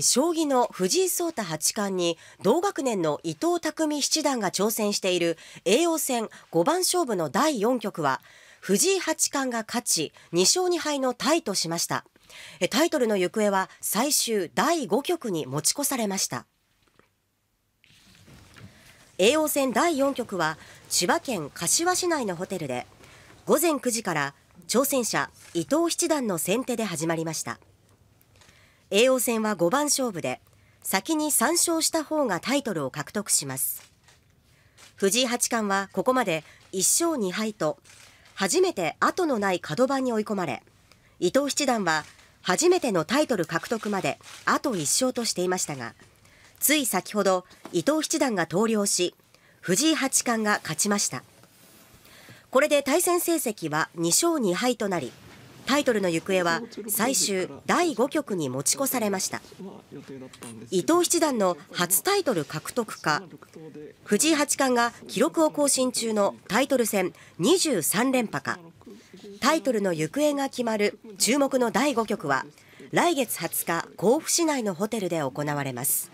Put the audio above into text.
将棋の藤井聡太八冠に同学年の伊藤匠七段が挑戦している叡王戦五番勝負の第4局は藤井八冠が勝ち2勝2敗のタイとしましたタイトルの行方は最終第5局に持ち越されました叡王戦第4局は千葉県柏市内のホテルで午前9時から挑戦者伊藤七段の先手で始まりました叡王戦は5番勝負で先に3勝した方がタイトルを獲得します藤井八冠はここまで1勝2敗と初めて後のない角番に追い込まれ伊藤七段は初めてのタイトル獲得まであと1勝としていましたがつい先ほど伊藤七段が投了し藤井八冠が勝ちましたこれで対戦成績は2勝2敗となりタイトルの行方は最終第5局に持ち越されました伊藤七段の初タイトル獲得か藤井八冠が記録を更新中のタイトル戦23連覇かタイトルの行方が決まる注目の第5局は来月20日甲府市内のホテルで行われます